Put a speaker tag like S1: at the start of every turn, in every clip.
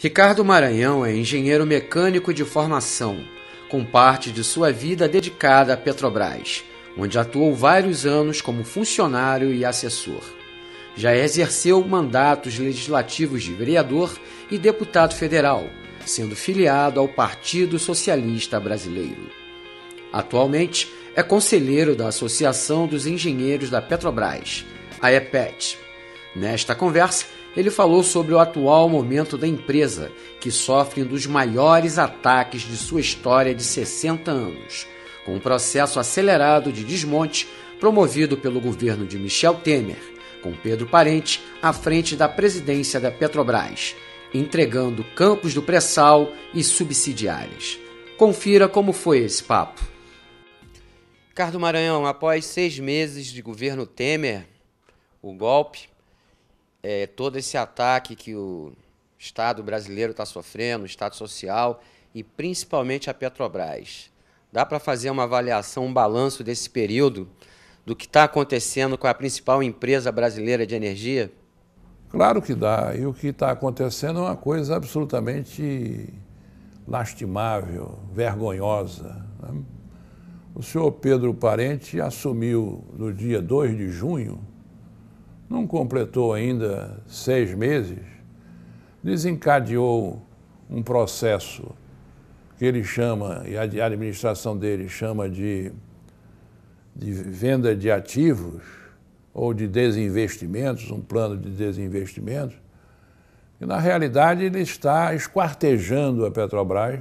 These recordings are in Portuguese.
S1: Ricardo Maranhão é engenheiro mecânico de formação, com parte de sua vida dedicada à Petrobras, onde atuou vários anos como funcionário e assessor. Já exerceu mandatos legislativos de vereador e deputado federal, sendo filiado ao Partido Socialista Brasileiro. Atualmente é conselheiro da Associação dos Engenheiros da Petrobras, a EPET. Nesta conversa, ele falou sobre o atual momento da empresa, que sofre um dos maiores ataques de sua história de 60 anos, com um processo acelerado de desmonte promovido pelo governo de Michel Temer, com Pedro Parente à frente da presidência da Petrobras, entregando campos do pré-sal e subsidiárias. Confira como foi esse papo. Ricardo Maranhão, após seis meses de governo Temer, o golpe, é, todo esse ataque que o Estado brasileiro está sofrendo, o Estado social e principalmente a Petrobras. Dá para fazer uma avaliação, um balanço desse período, do que está acontecendo com a principal empresa brasileira de energia?
S2: Claro que dá. E o que está acontecendo é uma coisa absolutamente lastimável, vergonhosa. Né? O senhor Pedro Parente assumiu no dia 2 de junho não completou ainda seis meses, desencadeou um processo que ele chama, e a administração dele chama de, de venda de ativos ou de desinvestimentos, um plano de desinvestimentos, E na realidade ele está esquartejando a Petrobras,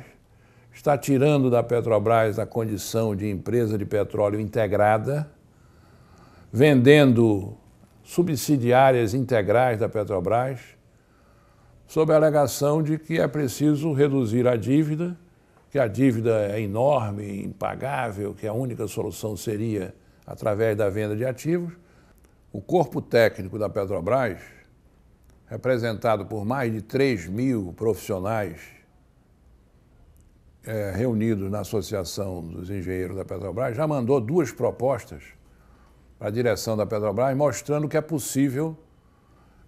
S2: está tirando da Petrobras a condição de empresa de petróleo integrada, vendendo subsidiárias integrais da Petrobras, sob a alegação de que é preciso reduzir a dívida, que a dívida é enorme, impagável, que a única solução seria através da venda de ativos. O corpo técnico da Petrobras, representado por mais de 3 mil profissionais é, reunidos na Associação dos Engenheiros da Petrobras, já mandou duas propostas para a direção da Petrobras, mostrando que é possível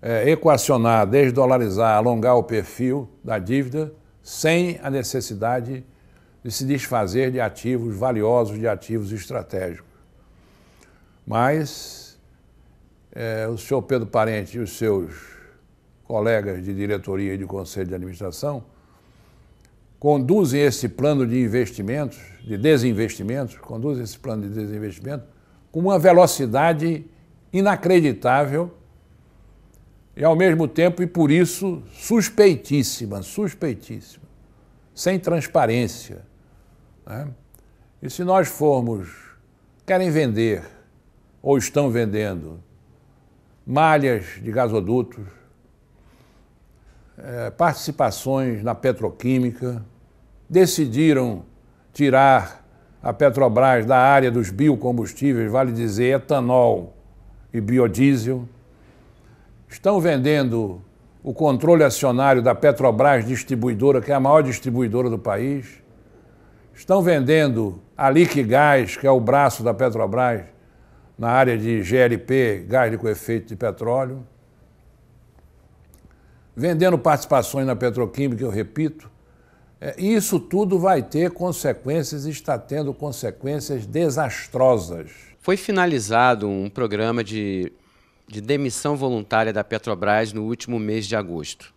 S2: é, equacionar, desdolarizar, alongar o perfil da dívida sem a necessidade de se desfazer de ativos valiosos, de ativos estratégicos. Mas é, o senhor Pedro Parente e os seus colegas de diretoria e de conselho de administração conduzem esse plano de investimentos, de desinvestimentos, conduzem esse plano de desinvestimento com uma velocidade inacreditável e, ao mesmo tempo, e por isso, suspeitíssima, suspeitíssima, sem transparência. Né? E se nós formos, querem vender, ou estão vendendo, malhas de gasodutos, eh, participações na petroquímica, decidiram tirar a Petrobras da área dos biocombustíveis, vale dizer etanol e biodiesel, estão vendendo o controle acionário da Petrobras Distribuidora, que é a maior distribuidora do país, estão vendendo a Liquigás, que é o braço da Petrobras na área de GLP, gás de efeito de petróleo, vendendo participações na petroquímica, eu repito, é, isso tudo vai ter consequências, está tendo consequências desastrosas.
S1: Foi finalizado um programa de, de demissão voluntária da Petrobras no último mês de agosto.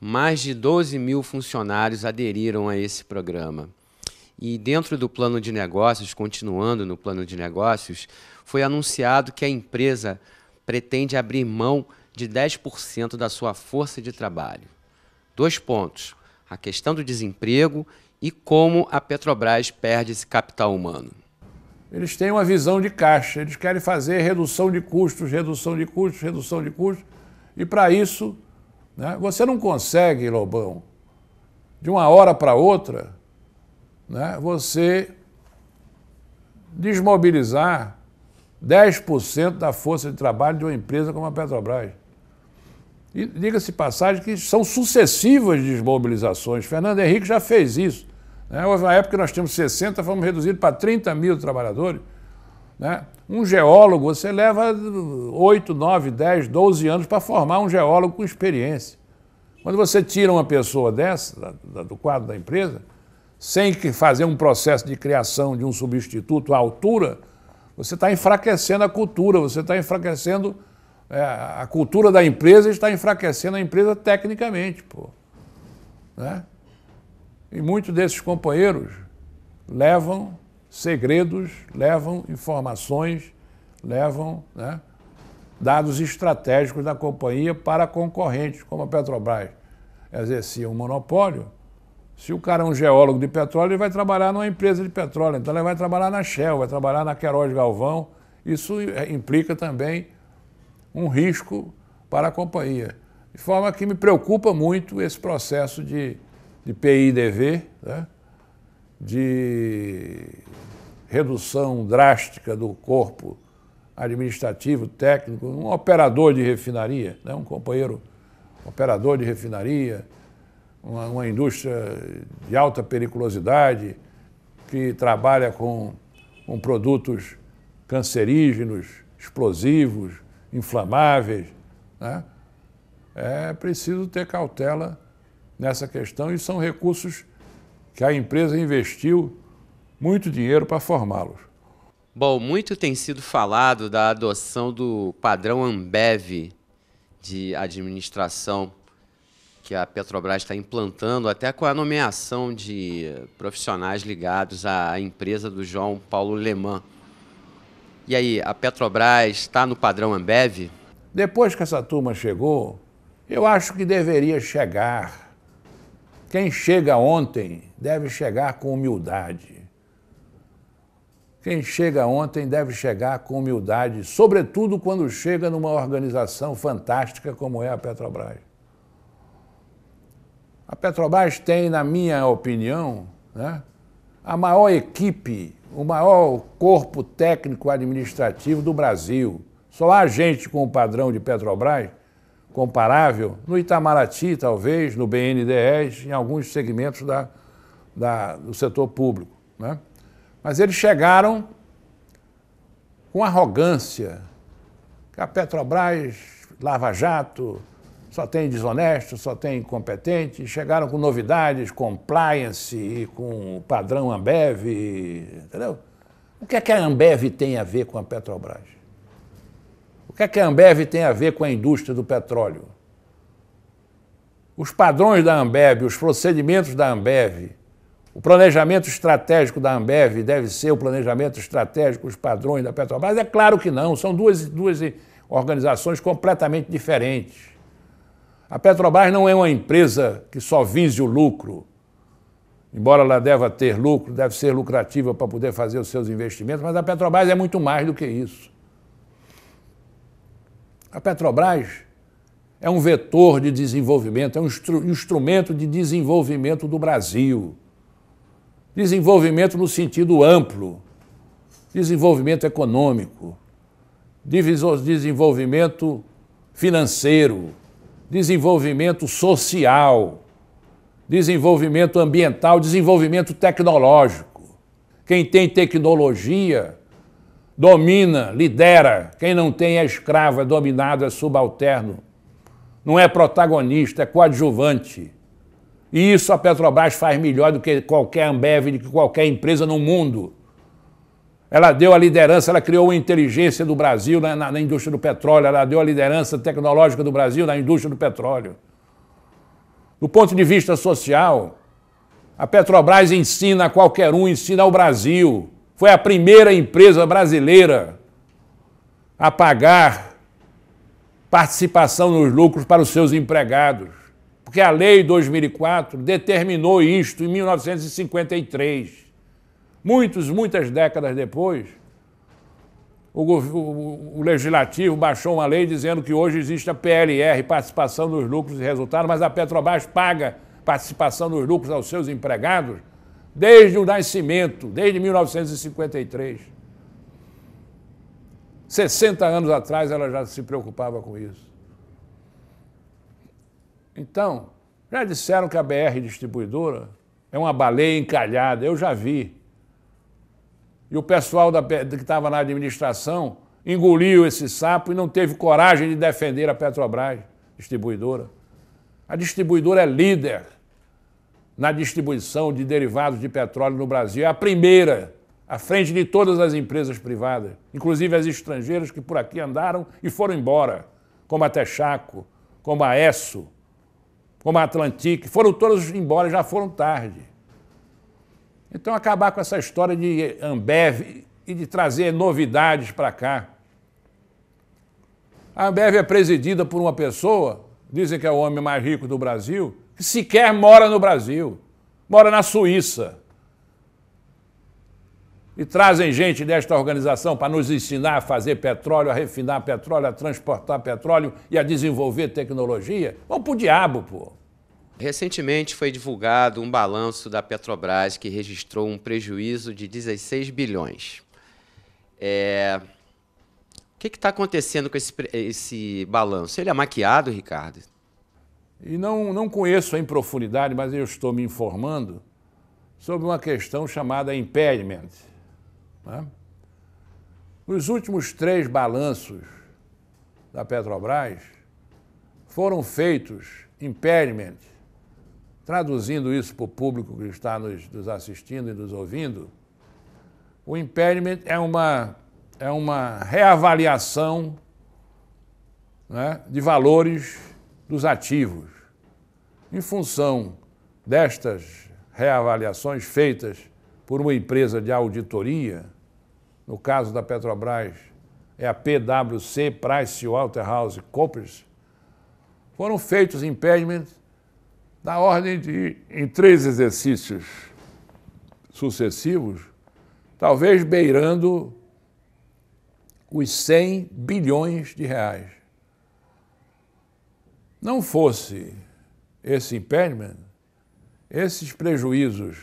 S1: Mais de 12 mil funcionários aderiram a esse programa. E dentro do plano de negócios, continuando no plano de negócios, foi anunciado que a empresa pretende abrir mão de 10% da sua força de trabalho. Dois pontos a questão do desemprego e como a Petrobras perde esse capital humano?
S2: Eles têm uma visão de caixa, eles querem fazer redução de custos, redução de custos, redução de custos, e para isso, né, você não consegue, Lobão, de uma hora para outra, né, você desmobilizar 10% da força de trabalho de uma empresa como a Petrobras diga-se passagem que são sucessivas desmobilizações. Fernando Henrique já fez isso. Né? Houve uma época que nós tínhamos 60, fomos reduzidos para 30 mil trabalhadores. Né? Um geólogo, você leva 8, 9, 10, 12 anos para formar um geólogo com experiência. Quando você tira uma pessoa dessa, da, do quadro da empresa, sem que fazer um processo de criação de um substituto à altura, você está enfraquecendo a cultura, você está enfraquecendo é, a cultura da empresa está enfraquecendo a empresa tecnicamente, pô. Né? E muitos desses companheiros levam segredos, levam informações, levam né, dados estratégicos da companhia para concorrentes, como a Petrobras exercia um monopólio. Se o cara é um geólogo de petróleo, ele vai trabalhar numa empresa de petróleo, então ele vai trabalhar na Shell, vai trabalhar na Queiroz Galvão. Isso é, implica também um risco para a companhia. De forma que me preocupa muito esse processo de, de PIDV, né? de redução drástica do corpo administrativo, técnico, um operador de refinaria, né? um companheiro operador de refinaria, uma, uma indústria de alta periculosidade, que trabalha com, com produtos cancerígenos, explosivos, inflamáveis. Né? É preciso ter cautela nessa questão e são recursos que a empresa investiu muito dinheiro para formá-los.
S1: Bom, muito tem sido falado da adoção do padrão Ambev de administração que a Petrobras está implantando, até com a nomeação de profissionais ligados à empresa do João Paulo Lemann. E aí, a Petrobras está no padrão Ambev?
S2: Depois que essa turma chegou, eu acho que deveria chegar. Quem chega ontem deve chegar com humildade. Quem chega ontem deve chegar com humildade, sobretudo quando chega numa organização fantástica como é a Petrobras. A Petrobras tem, na minha opinião, né, a maior equipe, o maior corpo técnico administrativo do Brasil. Só há gente com o padrão de Petrobras comparável no Itamaraty, talvez, no BNDES, em alguns segmentos da, da, do setor público. Né? Mas eles chegaram com arrogância. A Petrobras, Lava Jato, só tem desonesto, só tem incompetente. Chegaram com novidades, compliance, e com padrão Ambev, entendeu? O que é que a Ambev tem a ver com a Petrobras? O que é que a Ambev tem a ver com a indústria do petróleo? Os padrões da Ambev, os procedimentos da Ambev, o planejamento estratégico da Ambev deve ser o planejamento estratégico, os padrões da Petrobras? É claro que não, são duas, duas organizações completamente diferentes. A Petrobras não é uma empresa que só vise o lucro. Embora ela deva ter lucro, deve ser lucrativa para poder fazer os seus investimentos, mas a Petrobras é muito mais do que isso. A Petrobras é um vetor de desenvolvimento, é um instrumento de desenvolvimento do Brasil. Desenvolvimento no sentido amplo, desenvolvimento econômico, desenvolvimento financeiro, desenvolvimento social, desenvolvimento ambiental, desenvolvimento tecnológico. Quem tem tecnologia domina, lidera. Quem não tem é escravo, é dominado, é subalterno. Não é protagonista, é coadjuvante. E isso a Petrobras faz melhor do que qualquer Ambev, do que qualquer empresa no mundo ela deu a liderança, ela criou a inteligência do Brasil na, na, na, indústria do petróleo, ela deu a liderança tecnológica do Brasil na indústria do petróleo. Do ponto de vista social, a Petrobras ensina a qualquer um, ensina ao Brasil. Foi a primeira empresa brasileira a pagar participação nos lucros para os seus empregados. Porque a lei 2004 determinou isto em 1953. Muitos, muitas décadas depois, o, o, o, Legislativo baixou uma lei dizendo que hoje existe a PLR, participação nos lucros e resultados, mas a Petrobras paga participação nos lucros aos seus empregados desde o nascimento, desde 1953. 60 anos atrás ela já se preocupava com isso. Então, já disseram que a BR distribuidora é uma baleia encalhada, eu já vi. E o pessoal da, que estava na administração engoliu esse sapo e não teve coragem de defender a Petrobras, distribuidora. A distribuidora é líder na distribuição de derivados de petróleo no Brasil. É a primeira, à frente de todas as empresas privadas, inclusive as estrangeiras que por aqui andaram e foram embora, como a Texaco, como a ESSO, como a Atlantique, foram todas embora, já foram tarde. Então, acabar com essa história de Ambev e de trazer novidades para cá. A Ambev é presidida por uma pessoa, dizem que é o homem mais rico do Brasil, que sequer mora no Brasil, mora na Suíça. E trazem gente desta organização para nos ensinar a fazer petróleo, a refinar petróleo, a transportar petróleo e a desenvolver tecnologia. Vão para o diabo, pô.
S1: Recentemente foi divulgado um balanço da Petrobras que registrou um prejuízo de 16 bilhões. É... O que está acontecendo com esse, esse balanço? Ele é maquiado, Ricardo?
S2: E não, não conheço em profundidade, mas eu estou me informando sobre uma questão chamada impediment. Né? Nos últimos três balanços da Petrobras foram feitos impairment Traduzindo isso para o público que está nos, nos assistindo e nos ouvindo, o impairment é uma, é uma reavaliação né, de valores dos ativos. Em função destas reavaliações feitas por uma empresa de auditoria, no caso da Petrobras, é a PwC Price Waterhouse Coopers, foram feitos impairments na ordem de, em três exercícios sucessivos, talvez beirando os 100 bilhões de reais. Não fosse esse impediment, esses prejuízos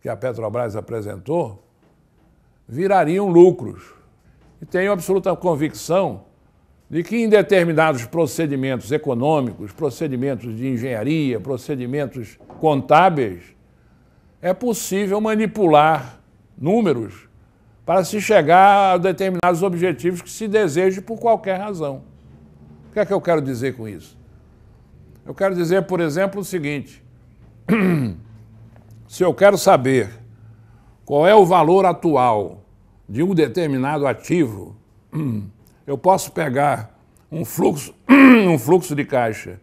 S2: que a Petrobras apresentou virariam lucros. E tenho absoluta convicção de que em determinados procedimentos econômicos, procedimentos de engenharia, procedimentos contábeis, é possível manipular números para se chegar a determinados objetivos que se deseje por qualquer razão. O que é que eu quero dizer com isso? Eu quero dizer, por exemplo, o seguinte: se eu quero saber qual é o valor atual de um determinado ativo, Eu posso pegar um fluxo, um fluxo de caixa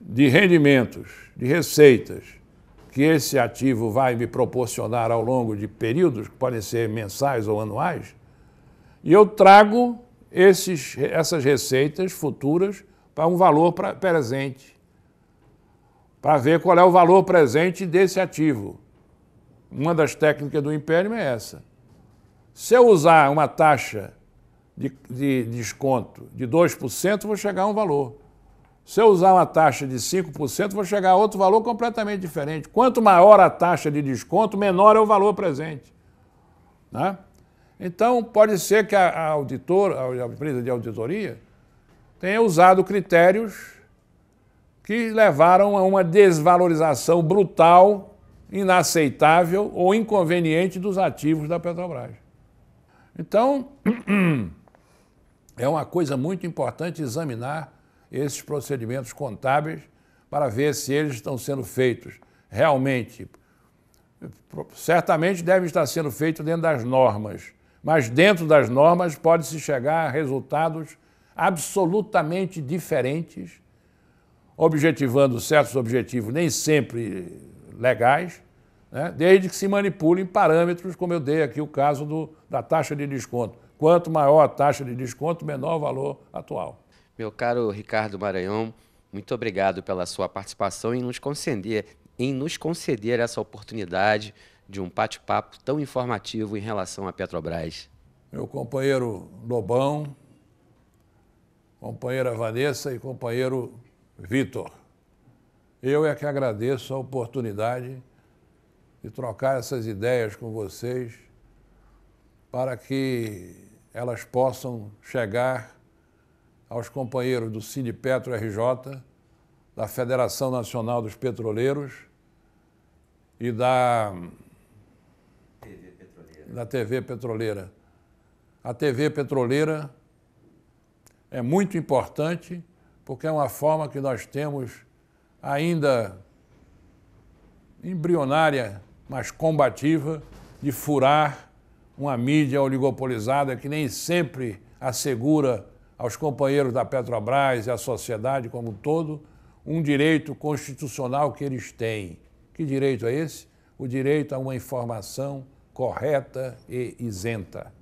S2: de rendimentos, de receitas que esse ativo vai me proporcionar ao longo de períodos, que podem ser mensais ou anuais, e eu trago esses, essas receitas futuras para um valor pra, presente, para ver qual é o valor presente desse ativo. Uma das técnicas do Império é essa. Se eu usar uma taxa de, de desconto de 2%, vou chegar a um valor. Se eu usar uma taxa de 5%, vou chegar a outro valor completamente diferente. Quanto maior a taxa de desconto, menor é o valor presente. Né? Então, pode ser que a, a auditor, a empresa de auditoria tenha usado critérios que levaram a uma desvalorização brutal, inaceitável ou inconveniente dos ativos da Petrobras. Então, É uma coisa muito importante examinar esses procedimentos contábeis para ver se eles estão sendo feitos realmente. Certamente devem estar sendo feitos dentro das normas, mas dentro das normas pode-se chegar a resultados absolutamente diferentes, objetivando certos objetivos nem sempre legais, né? desde que se manipulem parâmetros, como eu dei aqui o caso do, da taxa de desconto. Quanto maior a taxa de desconto, menor o valor atual.
S1: Meu caro Ricardo Maranhão, muito obrigado pela sua participação e nos conceder, em nos conceder essa oportunidade de um bate-papo tão informativo em relação à Petrobras.
S2: Meu companheiro Lobão, companheira Vanessa e companheiro Vitor. Eu é que agradeço a oportunidade de trocar essas ideias com vocês para que elas possam chegar aos companheiros do Cine Petro RJ, da Federação Nacional dos Petroleiros e da TV Petroleira. Da TV Petroleira. A TV Petroleira é muito importante porque é uma forma que nós temos ainda embrionária, mas combativa, de furar uma mídia oligopolizada que nem sempre assegura aos companheiros da Petrobras e à sociedade como um todo um direito constitucional que eles têm. Que direito é esse? O direito a uma informação correta e isenta.